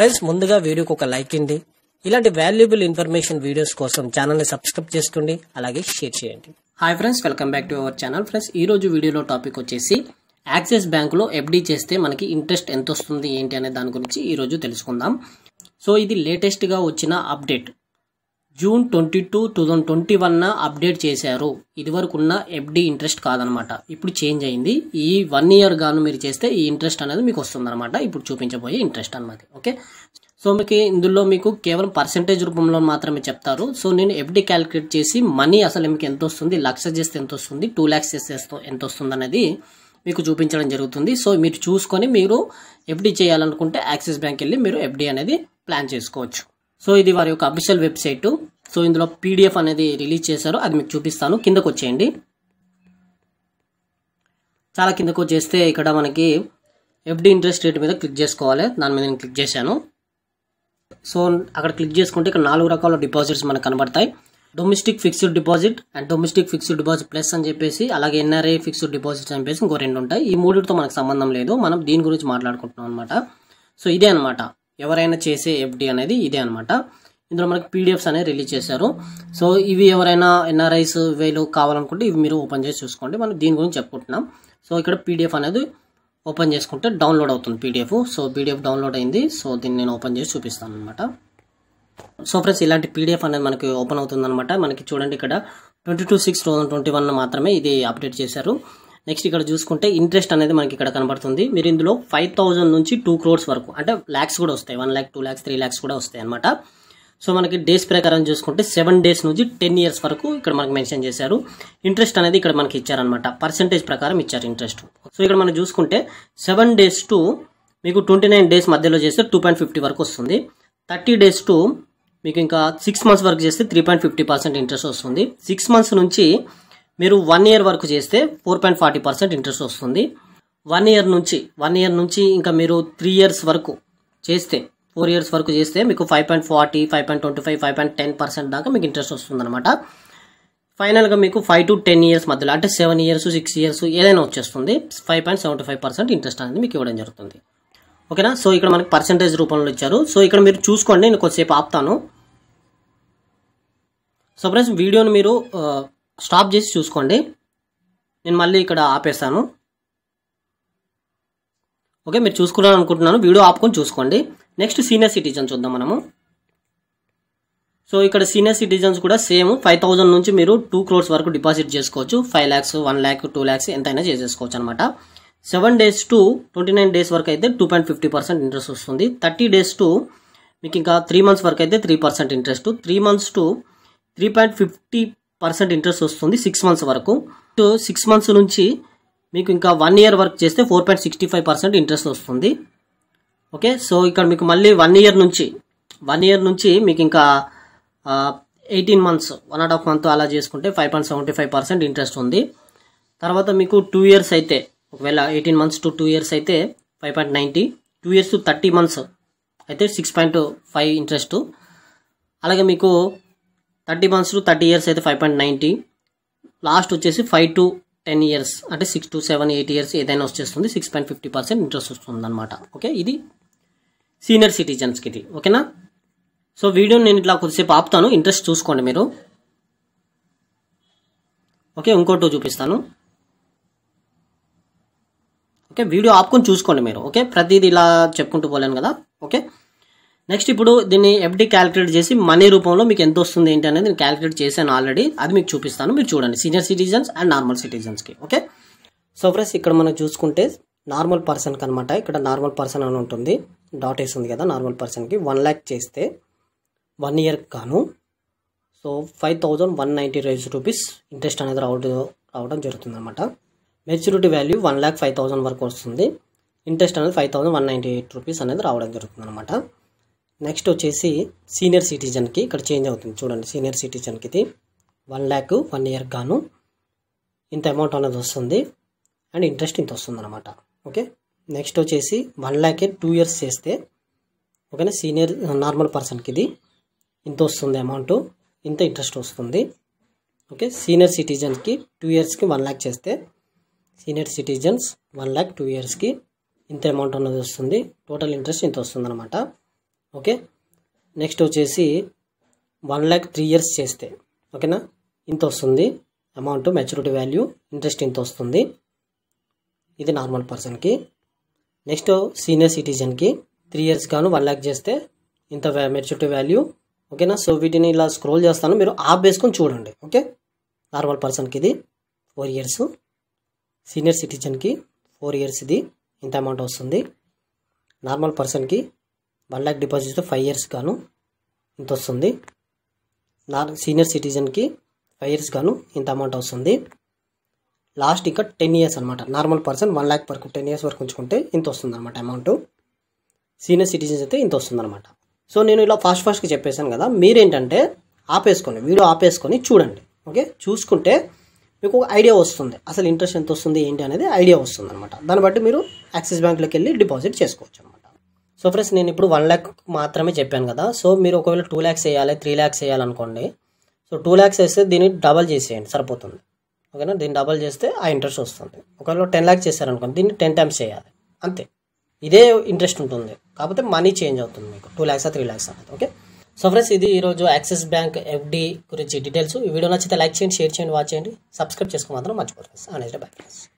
friends ముందుగా వీడియోకి ఒక లైక్ ఇండి ఇలాంటి వాల్యుబుల్ ఇన్ఫర్మేషన్ వీడియోస్ కోసం ఛానల్ని సబ్స్క్రైబ్ చేసుకోండి అలాగే షేర్ చేయండి hi friends welcome back to our channel friends ఈ రోజు వీడియోలో టాపిక్ వచ్చేసి యాక్సిస్ బ్యాంకులో ఎఫ్డీ చేస్తే మనకి ఇంట్రెస్ట్ ఎంత వస్తుంది ఏంటి అనే దాని గురించి ఈరోజు తెలుసుకుందాం సో ఇది లేటెస్ట్గా వచ్చిన update June twenty two two thousand twenty one update చేశారు ఇదివరకు ఉన్న ఎఫ్డి ఇంట్రెస్ట్ కాదనమాట ఇప్పుడు చేంజ్ అయింది ఈ వన్ ఇయర్ గాను మీరు చేస్తే ఈ ఇంట్రెస్ట్ అనేది మీకు వస్తుందనమాట ఇప్పుడు చూపించబోయే ఇంట్రెస్ట్ అనమాట ఓకే సో మీకు ఇందులో మీకు కేవలం పర్సెంటేజ్ రూపంలో మాత్రమే చెప్తారు సో నేను ఎఫ్డి క్యాలిక్యులేట్ చేసి మనీ అసలు మీకు ఎంత వస్తుంది లక్ష చేస్తే ఎంత వస్తుంది టూ ల్యాక్స్ చేస్తే ఎంత వస్తుంది అనేది మీకు చూపించడం జరుగుతుంది సో మీరు చూసుకొని మీరు ఎఫ్డి చేయాలనుకుంటే యాక్సిస్ బ్యాంక్ వెళ్ళి మీరు ఎఫ్డి అనేది ప్లాన్ చేసుకోవచ్చు సో ఇది వారి యొక్క అఫిషియల్ వెబ్సైట్ సో ఇందులో పీడిఎఫ్ అనేది రిలీజ్ చేశారు అది మీకు చూపిస్తాను కిందకు వచ్చేయండి చాలా కిందకు వచ్చేస్తే ఇక్కడ మనకి ఎఫ్డి ఇంట్రెస్ట్ రేట్ మీద క్లిక్ చేసుకోవాలి దాని మీద నేను క్లిక్ చేశాను సో అక్కడ క్లిక్ చేసుకుంటే ఇక్కడ నాలుగు రకాల డిపాజిట్స్ మనకు కనబడతాయి domestic fixed deposit and domestic fixed deposit plus అని చెప్పేసి అలాగే ఎన్ఆర్ఐ ఫిక్స్డ్ డిపాజిట్స్ అని చెప్పేసి ఇంకో రెండు ఉంటాయి ఈ మూడుతో మనకు సంబంధం లేదు మనం దీని గురించి మాట్లాడుకుంటున్నాం అనమాట సో ఇదే అనమాట ఎవరైనా చేసే ఎఫ్డి అనేది ఇదే అనమాట ఇందులో మనకి పీడిఎఫ్స్ అనేవి రిలీజ్ చేశారు సో ఇవి ఎవరైనా ఎన్ఆర్ఐస్ వేలు కావాలనుకుంటే ఇవి మీరు ఓపెన్ చేసి చూసుకోండి మనం దీని గురించి చెప్పుకుంటున్నాం సో ఇక్కడ పీడిఎఫ్ అనేది ఓపెన్ చేసుకుంటే డౌన్లోడ్ అవుతుంది పీడిఎఫ్ సో పీడిఎఫ్ డౌన్లోడ్ అయింది సో దీన్ని నేను ఓపెన్ చేసి చూపిస్తాను అనమాట సో ఫ్రెండ్స్ ఇలాంటి పీడిఎఫ్ అనేది మనకి ఓపెన్ అవుతుంది అనమాట మనకి చూడండి ఇక్కడ twenty two six two twenty one మాత్రమే ఇది అప్డేట్ చేశారు నెక్స్ట్ ఇక్కడ చూసుకుంటే ఇంట్రెస్ట్ అనేది మనకి ఇక్కడ కనబడుతుంది మీరు ఇందులో ఫైవ్ థౌజండ్ నుంచి టూ క్రోర్స్ వరకు అంటే ల్యాక్స్ కూడా వస్తాయి one lakh two lakhs three lakhs కూడా వస్తాయి అనమాట సో మనకి డేస్ ప్రకారం చూసుకుంటే సెవెన్ డేస్ నుంచి టెన్ ఇయర్స్ వరకు ఇక్కడ మనకి మెన్షన్ చేశారు ఇంట్రెస్ట్ అనేది ఇక్కడ మనకి ఇచ్చారనమాట పర్సంటేజ్ ప్రకారం ఇచ్చారు ఇంట్రెస్ట్ సో ఇక్కడ మనం చూసుకుంటే సెవెన్ డేస్ టు మీకు ట్వంటీ నైన్ డేస్ మధ్యలో చేస్తే టూ పాయింట్ ఫిఫ్టీ వరకు వస్తుంది థర్టీ డేస్ టు మీకు ఇంకా సిక్స్ మంత్స్ వరకు చేస్తే three point fifty percent interest వస్తుంది సిక్స్ మంత్స్ నుంచి మీరు వన్ ఇయర్ వరకు చేస్తే four point forty percent interest వస్తుంది వన్ ఇయర్ నుంచి వన్ ఇయర్ నుంచి ఇంకా మీరు త్రీ ఇయర్స్ వరకు చేస్తే ఫోర్ ఇయర్స్ వరకు చేస్తే మీకు five point forty five point twenty five five point ten percent దాకా మీకు ఇంట్రెస్ట్ వస్తుంది అనమాట ఫైనల్గా మీకు ఫైవ్ టు టెన్ ఇయర్స్ మధ్యలో అంటే సెవెన్ ఇయర్స్ సిక్స్ ఇయర్స్ ఏదైనా వచ్చేస్తుంది five point seventy five percent interest అనేది మీకు ఇవ్వడం జరుగుతుంది ఓకేనా సో ఇక్కడ మనకి పర్సంటేజ్ రూపంలో ఇచ్చారు సో ఇక్కడ మీరు చూసుకోండి నేను కొద్దిసేపు ఆపుతాను సో ఫ్రెండ్స్ వీడియోని మీరు స్టాప్ చేసి చూసుకోండి నేను మళ్ళీ ఇక్కడ ఆపేస్తాను ఓకే మీరు చూసుకున్నాను అనుకుంటున్నాను వీడియో ఆపుకొని చూసుకోండి నెక్స్ట్ సీనియర్ సిటిజన్ చూద్దాం మనము సో ఇక్కడ సీనియర్ సిటిజన్స్ కూడా సేమ్ ఫైవ్ థౌజండ్ నుంచి మీరు టూ క్రోర్స్ వరకు డిపాజిట్ చేసుకోవచ్చు five lakhs one lakh two lakhs ఎంతైనా చేసేసుకోవచ్చు అనమాట seven days to twenty nine days వరకు అయితే two point fifty percent interest వస్తుంది థర్టీ డేస్ టు మీకు ఇంకా త్రీ మంత్స్ వరకు అయితే three percent interest three months to three point fifty percent interest వస్తుంది సిక్స్ మంత్స్ వరకు సో సిక్స్ మంత్స్ నుంచి మీకు ఇంకా వన్ ఇయర్ వర్క్ చేస్తే four point sixty five percent interest వస్తుంది ఓకే సో ఇక్కడ మీకు మళ్ళీ వన్ ఇయర్ నుంచి వన్ ఇయర్ నుంచి మీకు ఇంకా eighteen months one and half month అలా చేసుకుంటే five point seventy five percent interest ఉంది తర్వాత మీకు టూ ఇయర్స్ అయితే ఒకవేళ eighteen months to two years అయితే five point ninety two years thirty months అయితే సిక్స్ పాయింట్ ఫైవ్ ఇంట్రెస్ట్ అలాగే మీకు thirty months to thirty years అయితే ఫైవ్ పాయింట్ నైంటీ లాస్ట్ వచ్చేసి ఫైవ్ టు టెన్ ఇయర్స్ అంటే six to seven eight years ఏదైనా వచ్చేస్తుంది six point fifty percent interest వస్తుంది అనమాట ఓకే ఇది సీనియర్ సిటిజన్స్కి ఇది ఓకేనా సో వీడియో నేను ఇట్లా కొద్దిసేపు ఆపుతాను ఇంట్రెస్ట్ చూసుకోండి మీరు ఓకే ఇంకోటి చూపిస్తాను ఓకే వీడియో ఆపుకొని చూసుకోండి మీరు ఓకే ప్రతిదీ ఇలా చెప్పుకుంటూ పోలేను కదా ఓకే నెక్స్ట్ ఇప్పుడు దీన్ని ఎఫ్డి క్యాలిక్యులేట్ చేసి మనీ రూపంలో మీకు ఎంత వస్తుంది ఏంటి అనేది నేను క్యాలిక్యులేట్ చేశాను ఆల్రెడీ అది మీకు చూపిస్తాను మీరు చూడండి సీనియర్ సిటిజన్స్ అండ్ నార్మల్ సిటిజన్స్కి ఓకే సో ఫ్రెండ్స్ ఇక్కడ మనం చూసుకుంటే నార్మల్ పర్సన్కి అనమాట ఇక్కడ నార్మల్ పర్సన్ అని ఉంటుంది డాట్ వేస్తుంది కదా నార్మల్ పర్సన్కి వన్ ల్యాక్ చేస్తే వన్ ఇయర్ కాను so five thousand one ninety రైజ్ రూపీస్ ఇంట్రెస్ట్ అనేది రావడం రావడం జరుగుతుంది అనమాట maturity value one lakh five thousand వరకు వస్తుంది ఇంట్రెస్ట్ అనేది five thousand one ninety eight rupees అనేది రావడం జరుగుతుంది అనమాట నెక్స్ట్ వచ్చేసి సీనియర్ సిటిజన్కి ఇక్కడ చేంజ్ అవుతుంది చూడండి సీనియర్ సిటిజన్కి ఇది వన్ ల్యాక్ వన్ ఇయర్ గాను ఇంత అమౌంట్ అనేది వస్తుంది అండ్ ఇంట్రెస్ట్ ఇంత వస్తుంది అనమాట ఓకే నెక్స్ట్ వచ్చేసి వన్ ల్యాకే టూ ఇయర్స్ చేస్తే ఓకేనా సీనియర్ నార్మల్ పర్సన్కి ఇది ఇంత వస్తుంది అమౌంట్ ఇంత ఇంట్రెస్ట్ వస్తుంది ఓకే సీనియర్ సిటిజన్కి టూ ఇయర్స్కి వన్ ల్యాక్ చేస్తే senior citizens one lakh two ఇయర్స్కి ఇంత అమౌంట్ అనేది వస్తుంది టోటల్ ఇంట్రెస్ట్ ఇంత వస్తుంది అనమాట ఓకే నెక్స్ట్ వచ్చేసి వన్ ల్యాక్ త్రీ ఇయర్స్ చేస్తే ఓకేనా ఇంత వస్తుంది అమౌంట్ మెచ్యూరిటీ వాల్యూ ఇంట్రెస్ట్ ఇంత వస్తుంది ఇది నార్మల్ పర్సన్కి నెక్స్ట్ సీనియర్ సిటిజన్కి త్రీ ఇయర్స్ గాను వన్ ల్యాక్ చేస్తే ఇంత మెచ్యూరిటీ వాల్యూ ఓకేనా సో వీటిని ఇలా స్క్రోల్ చేస్తాను మీరు ఆప్ వేసుకొని చూడండి ఓకే నార్మల్ పర్సన్కి ఇది ఫోర్ ఇయర్స్ సీనియర్ సిటిజన్కి ఫోర్ ఇయర్స్ ఇది ఇంత అమౌంట్ వస్తుంది నార్మల్ పర్సన్కి one lakh deposit five years గాను ఇంత వస్తుంది నా సీనియర్ సిటిజన్కి ఫైవ్ ఇయర్స్ గాను ఇంత అమౌంట్ వస్తుంది లాస్ట్ ఇంకా టెన్ ఇయర్స్ అనమాట నార్మల్ పర్సన్ వన్ ల్యాక్ వరకు టెన్ ఇయర్స్ వరకు ఉంచుకుంటే ఇంత వస్తుంది అనమాట అమౌంట్ సీనియర్ సిటిజన్స్ అయితే ఇంత వస్తుంది అనమాట సో నేను ఇలా ఫాస్ట్ ఫాస్ట్గా చెప్పేశాను కదా మీరేంటంటే ఆపేసుకోండి వీడియో ఆపేసుకొని చూడండి ఓకే చూసుకుంటే మీకు ఒక ఐడియా వస్తుంది అసలు ఇంట్రెస్ట్ ఎంత వస్తుంది ఏంటి అనేది ఐడియా వస్తుంది అనమాట దాన్ని బట్టి మీరు యాక్సిస్ బ్యాంక్లోకి వెళ్ళి డిపాజిట్ చేసుకోవచ్చు అనమాట సో ఫ్రెండ్స్ నేను ఇప్పుడు వన్ ల్యాక్ మాత్రమే చెప్పాను కదా సో మీరు ఒకవేళ టూ ల్యాక్స్ వేయాలి త్రీ ల్యాక్స్ వేయాలనుకోండి సో టూ ల్యాక్స్ వేస్తే దీన్ని డబల్ చేసేయండి సరిపోతుంది ఓకేనా దీన్ని డబల్ చేస్తే ఆ ఇంట్రెస్ట్ వస్తుంది ఒకవేళ టెన్ ల్యాక్స్ చేశారనుకోండి దీన్ని టెన్ టైమ్స్ చేయాలి అంతే ఇదే ఇంట్రెస్ట్ ఉంటుంది కాకపోతే మనీ చేంజ్ అవుతుంది మీకు టూ ల్యాక్సా త్రీ ల్యాక్స్ అనేది ఓకే సో ఫ్రెండ్స్ ఇది ఈరోజు యాక్సిస్ బ్యాంక్ ఎఫ్డి గురించి డీటెయిల్స్ ఈ వీడియో నచ్చితే లైక్ చేయండి షేర్ చేయండి వాచ్ చేయండి సబ్స్క్రైబ్ చేసుకోమాత్రం మర్చిపోతుంది అనేసి బై ఫ్రెండ్స్